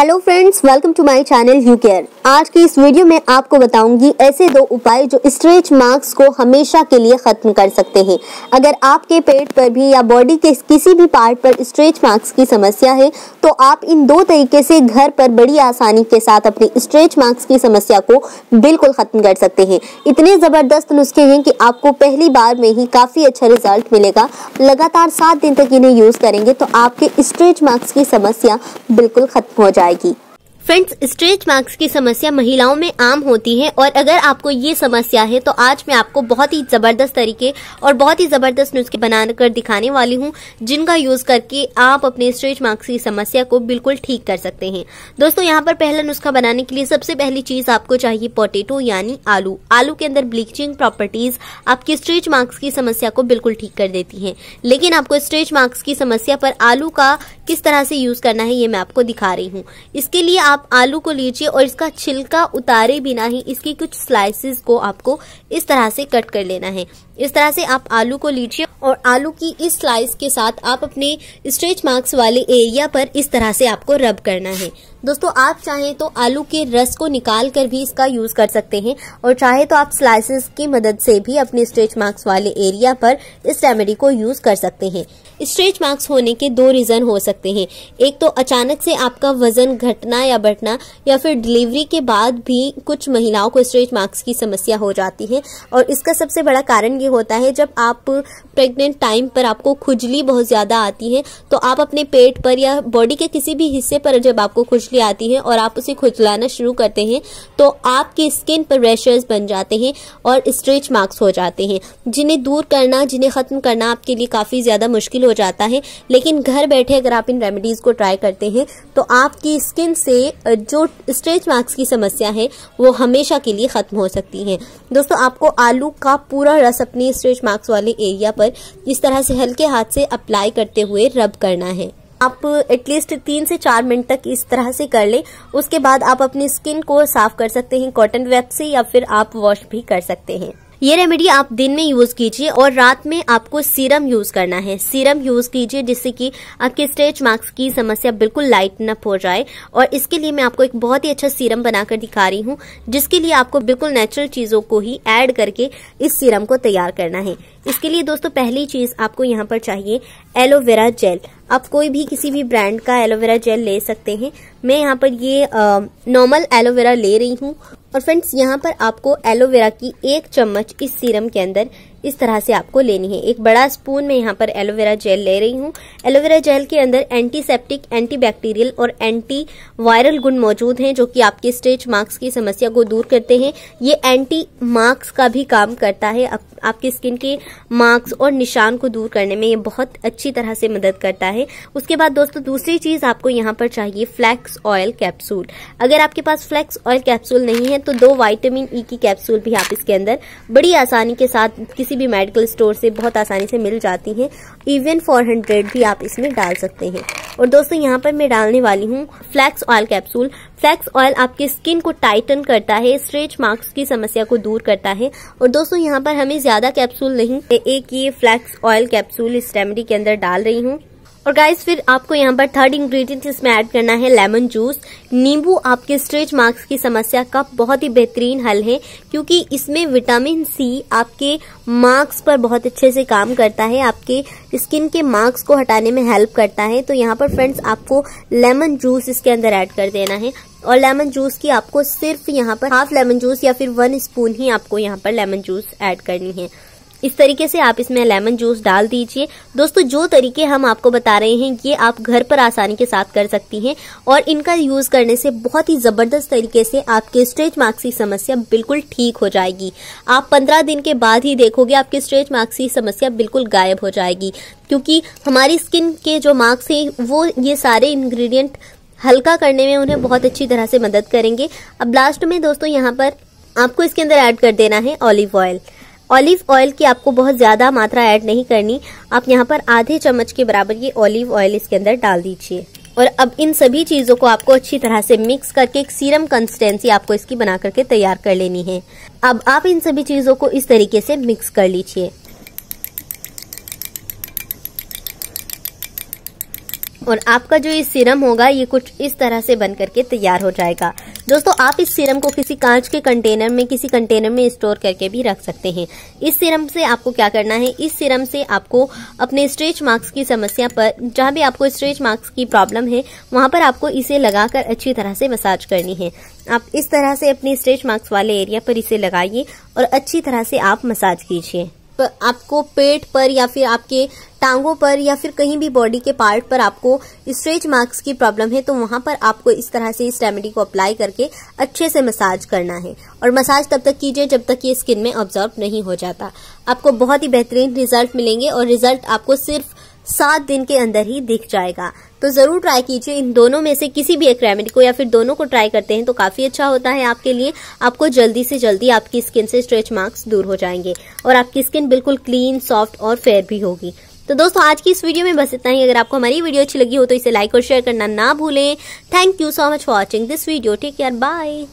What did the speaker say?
hello friends welcome to my channel you care आज की इस वीडियो में आपको बताऊंगी ऐसे दो उपाय जो स्ट्रेच मार्क्स को हमेशा के लिए ख़त्म कर सकते हैं अगर आपके पेट पर भी या बॉडी के किसी भी पार्ट पर स्ट्रेच मार्क्स की समस्या है तो आप इन दो तरीके से घर पर बड़ी आसानी के साथ अपने स्ट्रेच मार्क्स की समस्या को बिल्कुल ख़त्म कर सकते हैं इतने ज़बरदस्त नुस्खे हैं कि आपको पहली बार में ही काफ़ी अच्छा रिजल्ट मिलेगा लगातार सात दिन तक इन्हें यूज़ करेंगे तो आपके स्ट्रेच मार्क्स की समस्या बिल्कुल ख़त्म हो जाएगी जाएगी फ्रेंड्स स्ट्रेच मार्क्स की समस्या महिलाओं में आम होती है और अगर आपको ये समस्या है तो आज मैं आपको बहुत ही ज़बरदस्त तरीके और बहुत ही ज़बरदस्त नुस्खे बनाकर दिखाने वाली हूँ जिनका यूज़ करके आप अपने स्ट्रेच मार्क्स की समस्या को बिल्कुल ठीक कर सकते हैं दोस्तों यहाँ पर पहला नुस्खा बनाने के लिए सबसे पहली चीज़ आपको चाहिए पोटेटो यानी आलू आलू के अंदर ब्लीचिंग प्रॉपर्टीज़ आपकी स्ट्रेच मार्क्स की समस्या को बिल्कुल ठीक कर देती है लेकिन आपको स्ट्रेच मार्क्स की समस्या पर आलू का किस तरह से यूज़ करना है ये मैं आपको दिखा रही हूँ इसके लिए आप आलू को लीजिए और इसका छिलका उतारे बिना ही इसकी कुछ स्लाइसेस को आपको इस तरह से कट कर लेना है इस तरह से आप आलू को लीजिए और आलू की इस स्लाइस के साथ आप अपने स्ट्रेच मार्क्स वाले एरिया पर इस तरह से आपको रब करना है दोस्तों आप चाहें तो आलू के रस को निकाल कर भी इसका यूज कर सकते हैं और चाहे तो आप स्लाइसेस की मदद से भी अपने स्ट्रेच मार्क्स वाले एरिया पर इस रेमेडी को यूज कर सकते हैं स्ट्रेच मार्क्स होने के दो रीजन हो सकते हैं एक तो अचानक से आपका वजन घटना या बढ़ना या फिर डिलीवरी के बाद भी कुछ महिलाओं को स्ट्रेच मार्क्स की समस्या हो जाती है और इसका सबसे बड़ा कारण ये होता है जब आप प्रेग्नेंट टाइम पर आपको खुजली बहुत ज़्यादा आती है तो आप अपने पेट पर या बॉडी के किसी भी हिस्से पर जब आपको खुजली आती है और आप उसे खुजलाना शुरू करते हैं तो आपकी स्किन पर रैशेज बन जाते हैं और स्ट्रेच मार्क्स हो जाते हैं जिन्हें दूर करना जिन्हें ख़त्म करना आपके लिए काफ़ी ज़्यादा मुश्किल हो जाता है लेकिन घर बैठे अगर आप इन रेमेडीज़ को ट्राई करते हैं तो आपकी स्किन से जो स्ट्रेच मार्क्स की समस्या है वो हमेशा के लिए ख़त्म हो सकती है दोस्तों आपको आलू का पूरा रस अपने अपनी स्ट्रेच मार्क्स वाले एरिया पर इस तरह से हल्के हाथ से अप्लाई करते हुए रब करना है आप एटलीस्ट तीन से चार मिनट तक इस तरह से कर लें उसके बाद आप अपनी स्किन को साफ कर सकते हैं कॉटन वेब से या फिर आप वॉश भी कर सकते हैं ये रेमेडी आप दिन में यूज कीजिए और रात में आपको सीरम यूज करना है सीरम यूज कीजिए जिससे कि आपके स्ट्रेच मार्क्स की समस्या बिल्कुल लाइटन अप हो जाए और इसके लिए मैं आपको एक बहुत ही अच्छा सीरम बनाकर दिखा रही हूँ जिसके लिए आपको बिल्कुल नेचुरल चीजों को ही एड करके इस सीरम को तैयार करना है इसके लिए दोस्तों पहली चीज आपको यहाँ पर चाहिए एलोवेरा जेल आप कोई भी किसी भी ब्रांड का एलोवेरा जेल ले सकते हैं मैं यहाँ पर ये नॉर्मल एलोवेरा ले रही हूँ और फ्रेंड्स यहाँ पर आपको एलोवेरा की एक चम्मच इस सीरम के अंदर इस तरह से आपको लेनी है एक बड़ा स्पून में यहाँ पर एलोवेरा जेल ले रही हूँ एलोवेरा जेल के अंदर एंटीसेप्टिक एंटीबैक्टीरियल और एंटी वायरल गुण मौजूद हैं जो कि आपके स्टेच मार्क्स की समस्या को दूर करते हैं ये एंटी मार्क्स का भी काम करता है आप, आपकी स्किन के मार्क्स और निशान को दूर करने में ये बहुत अच्छी तरह से मदद करता है उसके बाद दोस्तों दूसरी चीज आपको यहाँ पर चाहिए फ्लैक्स ऑयल कैप्सूल अगर आपके पास फ्लैक्स ऑयल कैप्सूल नहीं है तो दो वाइटामिन ई e की कैप्सूल भी आप इसके अंदर बड़ी आसानी के साथ किसी भी मेडिकल स्टोर से बहुत आसानी से मिल जाती हैं इवन 400 भी आप इसमें डाल सकते हैं और दोस्तों यहाँ पर मैं डालने वाली हूँ flax oil capsule flax oil आपकी स्किन को टाइटन करता है स्ट्रेच मार्क्स की समस्या को दूर करता है और दोस्तों यहाँ पर हमें ज्यादा कैप्सूल नहीं एक ये फ्लैक्स ऑयल कैप्सूल इस रेमेडी के अंदर डाल रही हूँ और गाइस फिर आपको यहाँ पर थर्ड इंग्रेडिएंट इसमें ऐड करना है लेमन जूस नींबू आपके स्ट्रेच मार्क्स की समस्या का बहुत ही बेहतरीन हल है क्योंकि इसमें विटामिन सी आपके मार्क्स पर बहुत अच्छे से काम करता है आपके स्किन के मार्क्स को हटाने में हेल्प करता है तो यहाँ पर फ्रेंड्स आपको लेमन जूस इसके अंदर ऐड कर देना है और लेमन जूस की आपको सिर्फ यहाँ पर हाफ लेमन जूस या फिर वन स्पून ही आपको यहाँ पर लेमन जूस ऐड करनी है इस तरीके से आप इसमें लेमन जूस डाल दीजिए दोस्तों जो तरीके हम आपको बता रहे हैं ये आप घर पर आसानी के साथ कर सकती हैं और इनका यूज करने से बहुत ही जबरदस्त तरीके से आपके स्ट्रेच मार्क्स की समस्या बिल्कुल ठीक हो जाएगी आप पंद्रह दिन के बाद ही देखोगे आपकी स्ट्रेच मार्क्स की समस्या बिल्कुल गायब हो जाएगी क्योंकि हमारी स्किन के जो मार्क्स हैं वो ये सारे इन्ग्रीडियंट हल्का करने में उन्हें बहुत अच्छी तरह से मदद करेंगे अब लास्ट में दोस्तों यहाँ पर आपको इसके अंदर ऐड कर देना है ऑलिव ऑयल ऑलिव ऑयल की आपको बहुत ज़्यादा मात्रा ऐड नहीं करनी आप यहाँ पर आधे चम्मच के बराबर ये ऑलिव ऑयल इसके अंदर डाल दीजिए और अब इन सभी चीज़ों को आपको अच्छी तरह से मिक्स करके एक सीरम कंसिस्टेंसी आपको इसकी बना करके तैयार कर लेनी है अब आप इन सभी चीज़ों को इस तरीके से मिक्स कर लीजिए और आपका जो ये सीरम होगा ये कुछ इस तरह से बन करके तैयार हो जाएगा दोस्तों आप इस सीरम को किसी कांच के कंटेनर में किसी कंटेनर में स्टोर करके भी रख सकते हैं इस सीरम से आपको क्या करना है इस सीरम से आपको अपने स्ट्रेच मार्क्स की समस्या पर जहां भी आपको स्ट्रेच मार्क्स की प्रॉब्लम है वहाँ पर आपको इसे लगाकर अच्छी तरह से मसाज करनी है आप इस तरह से अपने स्ट्रेच मार्क्स वाले एरिया पर इसे लगाइए और अच्छी तरह से आप मसाज कीजिए आपको पेट पर या फिर आपके टांगों पर या फिर कहीं भी बॉडी के पार्ट पर आपको स्ट्रेच मार्क्स की प्रॉब्लम है तो वहां पर आपको इस तरह से इस रेमेडी को अप्लाई करके अच्छे से मसाज करना है और मसाज तब तक कीजिए जब तक ये स्किन में ऑब्जॉर्व नहीं हो जाता आपको बहुत ही बेहतरीन रिजल्ट मिलेंगे और रिजल्ट आपको सिर्फ सात दिन के अंदर ही दिख जाएगा तो जरूर ट्राई कीजिए इन दोनों में से किसी भी एक रेमेडी को या फिर दोनों को ट्राई करते हैं तो काफी अच्छा होता है आपके लिए आपको जल्दी से जल्दी आपकी स्किन से स्ट्रेच मार्क्स दूर हो जाएंगे और आपकी स्किन बिल्कुल क्लीन सॉफ्ट और फेयर भी होगी तो दोस्तों आज की इस वीडियो में बस इतना ही अगर आपको हमारी वीडियो अच्छी लगी हो तो इसे लाइक और शेयर करना ना भूलें thank you so much for watching this video take care bye